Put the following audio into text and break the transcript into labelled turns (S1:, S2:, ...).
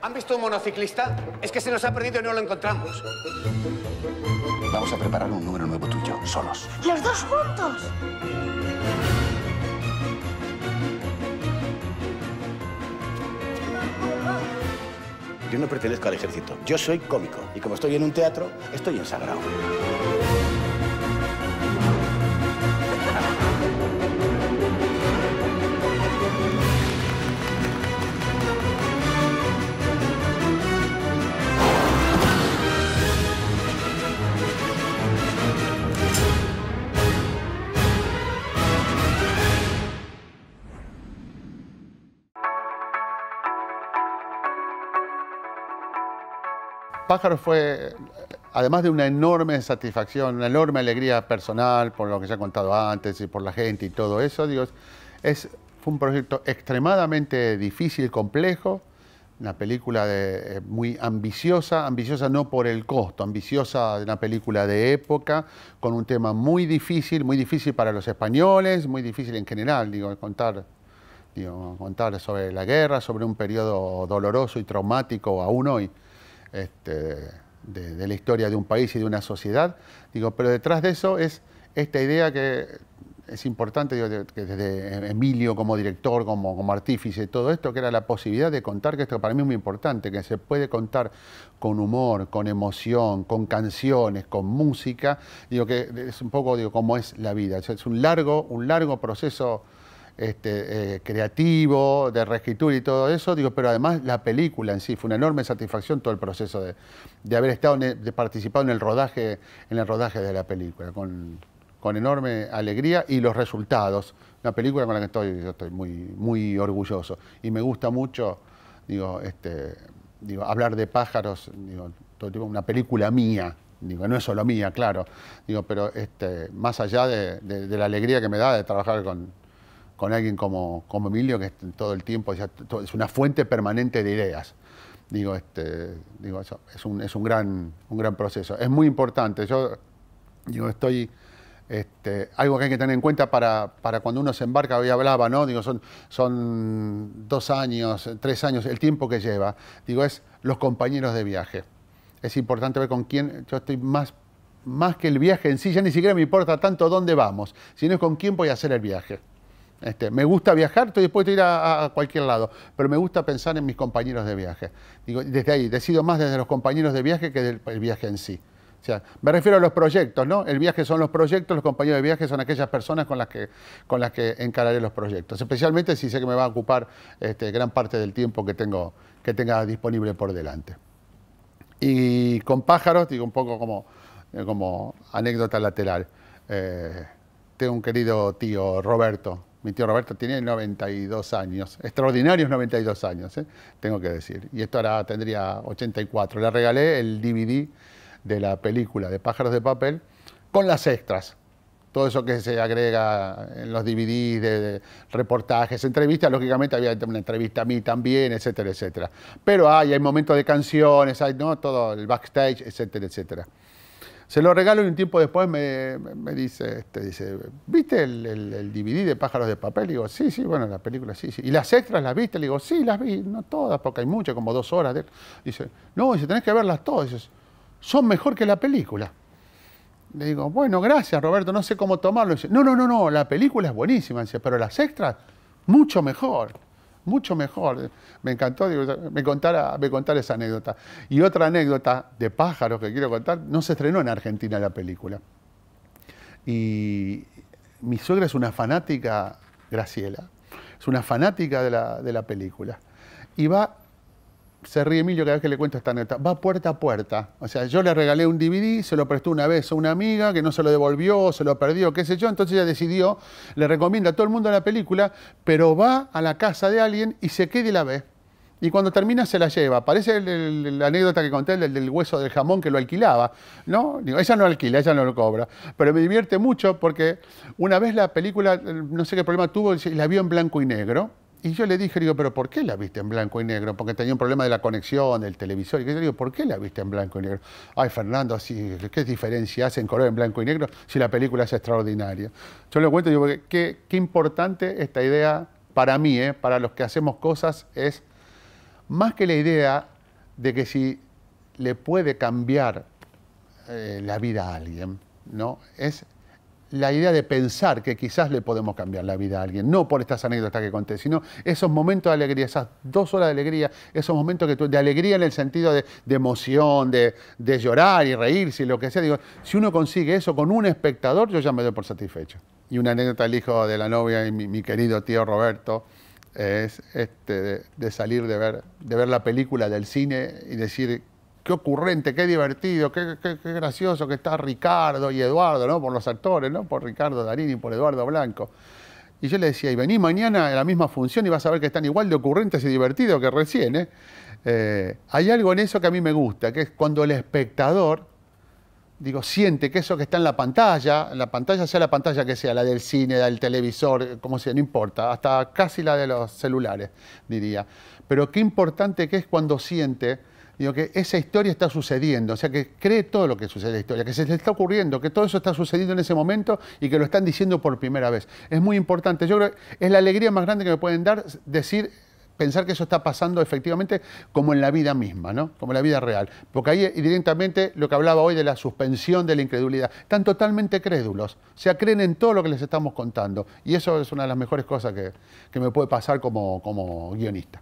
S1: ¿Han visto un monociclista? Es que se nos ha perdido y no lo encontramos. Vamos a preparar un número nuevo tuyo, solos. ¡Los dos juntos! Yo no pertenezco al ejército, yo soy cómico. Y como estoy en un teatro, estoy ensagrado. Pájaros fue, además de una enorme satisfacción, una enorme alegría personal por lo que se ha contado antes y por la gente y todo eso, Dios, es, fue un proyecto extremadamente difícil, complejo, una película de, eh, muy ambiciosa, ambiciosa no por el costo, ambiciosa de una película de época, con un tema muy difícil, muy difícil para los españoles, muy difícil en general, digo, contar, digo, contar sobre la guerra, sobre un periodo doloroso y traumático aún hoy este, de, la historia de un país y de una sociedad. Digo, pero detrás de eso es esta idea que es importante, que desde Emilio como director, como, como artífice, todo esto, que era la posibilidad de contar, que esto para mí es muy importante, que se puede contar con humor, con emoción, con canciones, con música, digo que es un poco digo, como es la vida, es un largo, un largo proceso este, eh, creativo, de reescritura y todo eso, digo, pero además la película en sí, fue una enorme satisfacción todo el proceso de, haber estado, de participado en el rodaje, en el rodaje de la película, con, enorme alegría y los resultados, una película con la que estoy, estoy muy, muy orgulloso y me gusta mucho, digo, este, hablar de pájaros, digo, una película mía, digo, no es solo mía, claro, digo, pero este, más allá de la alegría que me da de trabajar con, con alguien como, como Emilio, que es todo el tiempo es una fuente permanente de ideas. Digo, este, digo es, un, gran, un gran proceso. Es muy importante. Yo digo, estoy. Este, algo que hay que tener en cuenta para, para, cuando uno se embarca, hoy hablaba, ¿no? Digo, son, son dos años, tres años, el tiempo que lleva. Digo, es los compañeros de viaje. Es importante ver con quién. Yo estoy más más que el viaje en sí, ya ni siquiera me importa tanto dónde vamos, sino con quién voy a hacer el viaje. Este, me gusta viajar, estoy dispuesto a ir a, cualquier lado, pero me gusta pensar en mis compañeros de viaje. Digo, desde ahí, decido más desde los compañeros de viaje que del viaje en sí. O sea, me refiero a los proyectos, ¿no? El viaje son los proyectos, los compañeros de viaje son aquellas personas con las que, con las que encararé los proyectos, especialmente si sé que me va a ocupar este, gran parte del tiempo que, tengo, que tenga disponible por delante. Y con pájaros, digo un poco como, eh, como anécdota lateral, eh, tengo un querido tío, Roberto, mi tío Roberto tiene 92 años, extraordinarios 92 años, ¿eh? tengo que decir. Y esto ahora tendría 84. Le regalé el DVD de la película de Pájaros de Papel con las extras. Todo eso que se agrega en los DVDs, de, reportajes, entrevistas, lógicamente había una entrevista a mí también, etcétera, etcétera. Pero hay, hay momentos de canciones, hay ¿no? todo el backstage, etcétera, etcétera. Se lo regalo y un tiempo después me, dice, este, dice, ¿viste el, DVD de Pájaros de Papel? Y digo, sí, sí, bueno, la película, sí, sí. ¿Y las extras las viste? Le digo, sí, las vi, no todas, porque hay muchas, como dos horas. De... Dice, no, dice, tenés que verlas todas. Dice, son mejor que la película. Le digo, bueno, gracias Roberto, no sé cómo tomarlo. Dice, no, no, no, no, la película es buenísima, dice, pero las extras, mucho mejor mucho mejor. Me encantó me, contar me esa anécdota. Y otra anécdota de pájaros que quiero contar, no se estrenó en Argentina la película. Y mi suegra es una fanática, Graciela, es una fanática de la, de la película. Y va se ríe Emilio cada vez que le cuento esta neta. Va puerta a puerta. O sea, yo le regalé un DVD, se lo prestó una vez a una amiga que no se lo devolvió, se lo perdió, qué sé yo. Entonces ella decidió, le recomienda a todo el mundo la película, pero va a la casa de alguien y se queda y la ve. Y cuando termina se la lleva. Parece la anécdota que conté del, hueso del jamón que lo alquilaba. No, ella no alquila, ella no lo cobra. Pero me divierte mucho porque una vez la película, no sé qué problema tuvo, la vio en blanco y negro y yo le dije, digo, pero ¿por qué la viste en blanco y negro? Porque tenía un problema de la conexión, del televisor. Y yo digo, ¿por qué la viste en blanco y negro? Ay, Fernando, así, ¿qué diferencia hace en color en blanco y negro si la película es extraordinaria? Yo le cuento, digo, qué, qué importante esta idea para mí, ¿eh? para los que hacemos cosas, es más que la idea de que si le puede cambiar eh, la vida a alguien, ¿no? Es la idea de pensar que quizás le podemos cambiar la vida a alguien, no por estas anécdotas que conté, sino esos momentos de alegría, esas dos horas de alegría, esos momentos que de alegría en el sentido de, emoción, de, llorar y reírse y lo que sea. Digo, si uno consigue eso con un espectador, yo ya me doy por satisfecho. Y una anécdota del hijo de la novia y mi, querido tío Roberto es este, de, salir de ver, de ver la película del cine y decir qué ocurrente, qué divertido, qué, gracioso que está Ricardo y Eduardo, ¿no? Por los actores, ¿no? Por Ricardo Darín y por Eduardo Blanco. Y yo le decía, y vení mañana a la misma función y vas a ver que están igual de ocurrentes y divertidos que recién, ¿eh? Eh, hay algo en eso que a mí me gusta, que es cuando el espectador, digo, siente que eso que está en la pantalla, la pantalla sea la pantalla que sea, la del cine, la del televisor, como sea, no importa, hasta casi la de los celulares, diría. Pero qué importante que es cuando siente digo, que esa historia está sucediendo, o sea, que cree todo lo que sucede en la historia, que se le está ocurriendo, que todo eso está sucediendo en ese momento y que lo están diciendo por primera vez. Es muy importante, yo creo que es la alegría más grande que me pueden dar decir pensar que eso está pasando efectivamente como en la vida misma, ¿no? Como en la vida real. Porque ahí directamente lo que hablaba hoy de la suspensión de la incredulidad. Están totalmente crédulos. O sea, creen en todo lo que les estamos contando. Y eso es una de las mejores cosas que, que me puede pasar como, como guionista.